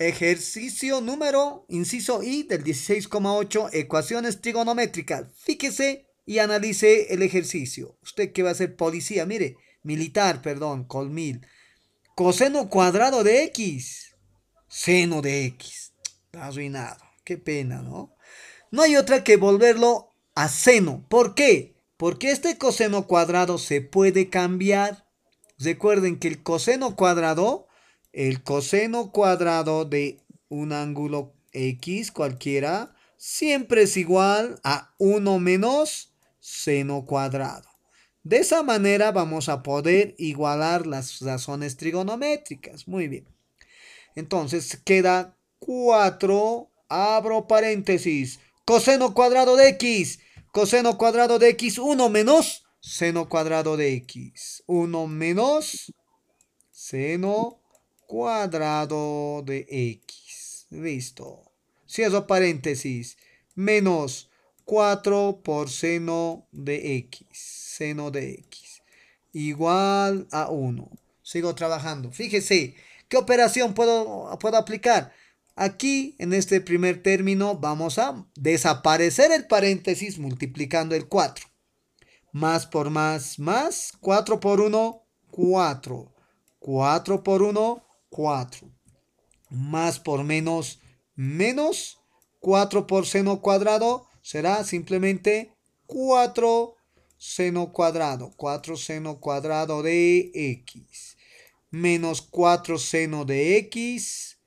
Ejercicio número, inciso I del 16,8, ecuaciones trigonométricas. Fíjese y analice el ejercicio. Usted que va a ser policía, mire, militar, perdón, colmil. Coseno cuadrado de X, seno de X. Está arruinado. Qué pena, ¿no? No hay otra que volverlo a seno. ¿Por qué? Porque este coseno cuadrado se puede cambiar. Recuerden que el coseno cuadrado el coseno cuadrado de un ángulo X cualquiera siempre es igual a 1 menos seno cuadrado. De esa manera vamos a poder igualar las razones trigonométricas. Muy bien. Entonces queda 4, abro paréntesis, coseno cuadrado de x, coseno cuadrado de x, 1 menos seno cuadrado de x, 1 menos seno cuadrado cuadrado de x. Listo. Cierro paréntesis. Menos 4 por seno de x. Seno de x. Igual a 1. Sigo trabajando. Fíjese, ¿qué operación puedo, puedo aplicar? Aquí, en este primer término, vamos a desaparecer el paréntesis multiplicando el 4. Más por más, más. 4 por 1, 4. 4 por 1, 4. Más por menos, menos 4 por seno cuadrado será simplemente 4 seno cuadrado. 4 seno cuadrado de x. Menos 4 seno de x.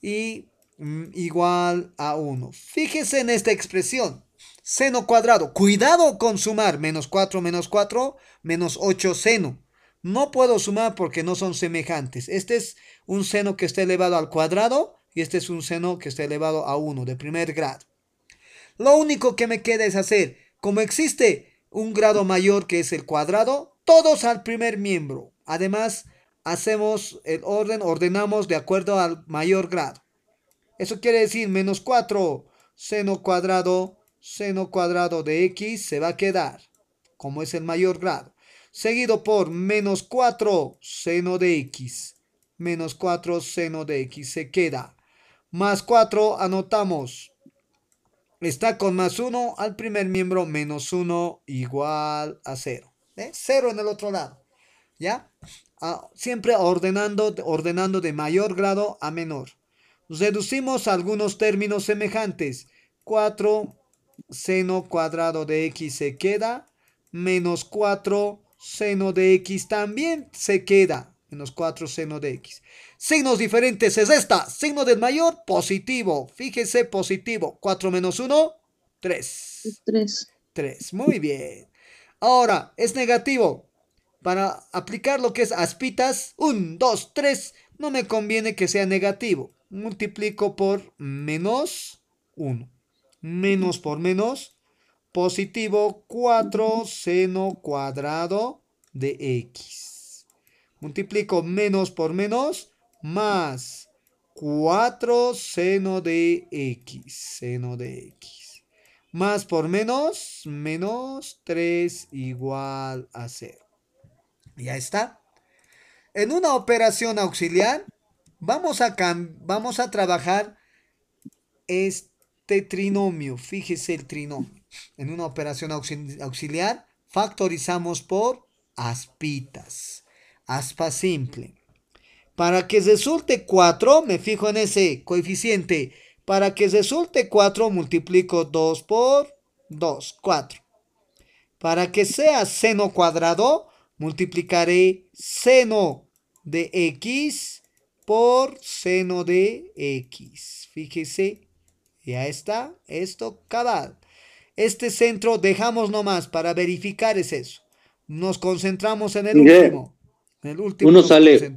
Y mm, igual a 1. Fíjese en esta expresión. Seno cuadrado. Cuidado con sumar. Menos 4 menos 4. Menos 8 seno. No puedo sumar porque no son semejantes. Este es un seno que está elevado al cuadrado y este es un seno que está elevado a 1 de primer grado. Lo único que me queda es hacer, como existe un grado mayor que es el cuadrado, todos al primer miembro. Además, hacemos el orden, ordenamos de acuerdo al mayor grado. Eso quiere decir menos 4 seno cuadrado, seno cuadrado de x se va a quedar, como es el mayor grado seguido por menos 4 seno de x. Menos 4 seno de x se queda. Más 4 anotamos. Está con más 1 al primer miembro, menos 1 igual a 0. ¿eh? 0 en el otro lado. ¿Ya? Ah, siempre ordenando, ordenando de mayor grado a menor. Reducimos algunos términos semejantes. 4 seno cuadrado de x se queda. Menos 4 seno de x también se queda. Menos 4 seno de x. Signos diferentes es esta. Signo del mayor, positivo. Fíjese, positivo. 4 menos 1, 3. 3. 3. Muy bien. Ahora, es negativo. Para aplicar lo que es aspitas, 1, 2, 3, no me conviene que sea negativo. Multiplico por menos 1. Menos por menos positivo 4 seno cuadrado de x. Multiplico menos por menos, más 4 seno de x, seno de x. Más por menos, menos 3 igual a 0. Ya está. En una operación auxiliar, vamos a, vamos a trabajar este trinomio. Fíjese el trinomio en una operación auxiliar, factorizamos por aspitas, aspa simple. Para que resulte 4, me fijo en ese coeficiente. Para que resulte 4, multiplico 2 por 2, 4. Para que sea seno cuadrado, multiplicaré seno de x por seno de x. Fíjese, ya está, esto cabal. Este centro dejamos nomás para verificar es eso. Nos concentramos en el último. En el último Uno sale.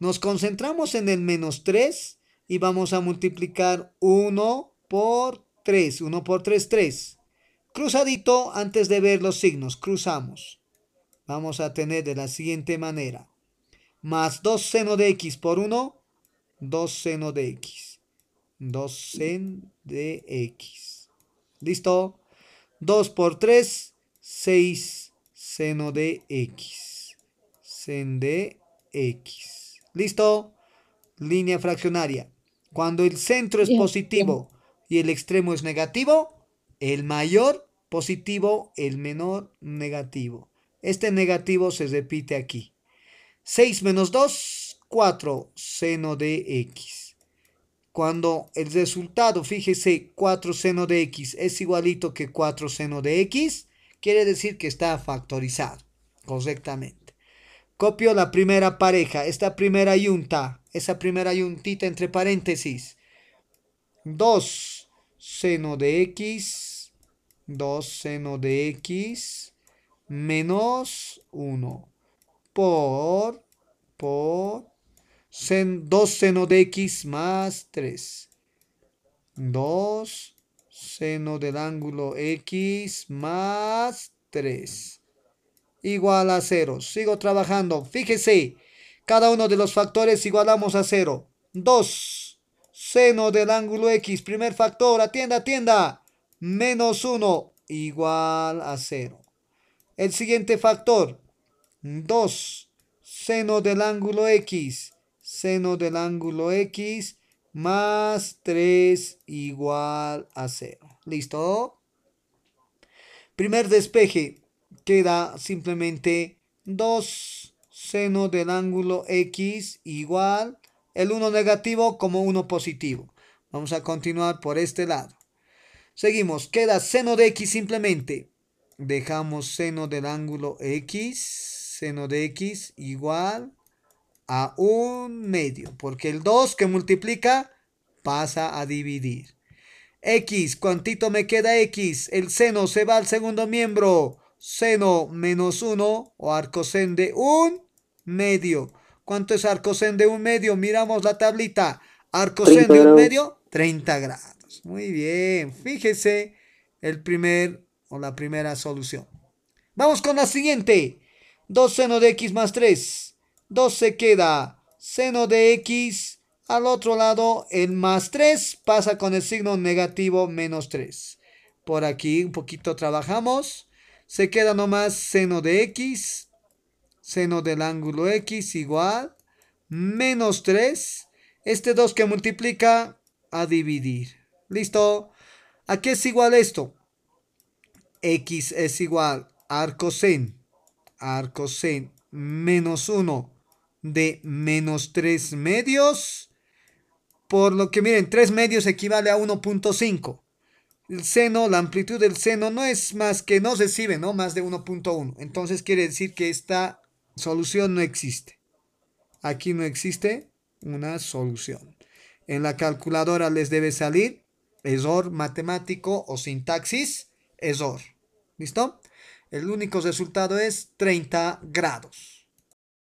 Nos concentramos en el menos 3 y vamos a multiplicar 1 por 3. 1 por 3, 3. Cruzadito antes de ver los signos. Cruzamos. Vamos a tener de la siguiente manera. Más 2 seno de x por 1. 2 seno de x. 2 seno de x. ¿Listo? 2 por 3, 6 seno de x. Sen de x. ¿Listo? Línea fraccionaria. Cuando el centro es positivo y el extremo es negativo, el mayor positivo, el menor negativo. Este negativo se repite aquí. 6 menos 2, 4 seno de x cuando el resultado, fíjese, 4 seno de x es igualito que 4 seno de x, quiere decir que está factorizado correctamente. Copio la primera pareja, esta primera yunta, esa primera yuntita entre paréntesis. 2 seno de x, 2 seno de x, menos 1, por, por, 2 seno de x más 3. 2 seno del ángulo x más 3. Igual a 0. Sigo trabajando. Fíjese, cada uno de los factores igualamos a 0. 2 seno del ángulo x, primer factor, atienda, atienda, menos 1 igual a 0. El siguiente factor, 2 seno del ángulo x seno del ángulo X más 3 igual a 0. ¿Listo? Primer despeje queda simplemente 2 seno del ángulo X igual el 1 negativo como 1 positivo. Vamos a continuar por este lado. Seguimos, queda seno de X simplemente. Dejamos seno del ángulo X, seno de X igual a un medio, porque el 2 que multiplica pasa a dividir. X, cuantito me queda X? El seno se va al segundo miembro. Seno menos 1 o arcosen de un medio. ¿Cuánto es arcosen de un medio? Miramos la tablita. arcosen de un medio, 30 grados. Muy bien, fíjese el primer o la primera solución. Vamos con la siguiente. 2 seno de X más 3 2 se queda seno de x. Al otro lado, el más 3 pasa con el signo negativo menos 3. Por aquí un poquito trabajamos. Se queda nomás seno de x. Seno del ángulo x igual. Menos 3. Este 2 que multiplica a dividir. ¿Listo? ¿A qué es igual esto? X es igual arcosen. Arcosen menos 1 de menos 3 medios. Por lo que miren, 3 medios equivale a 1.5. El seno, la amplitud del seno no es más que no se recibe, ¿no? Más de 1.1. Entonces quiere decir que esta solución no existe. Aquí no existe una solución. En la calculadora les debe salir error matemático o sintaxis, error. ¿Listo? El único resultado es 30 grados.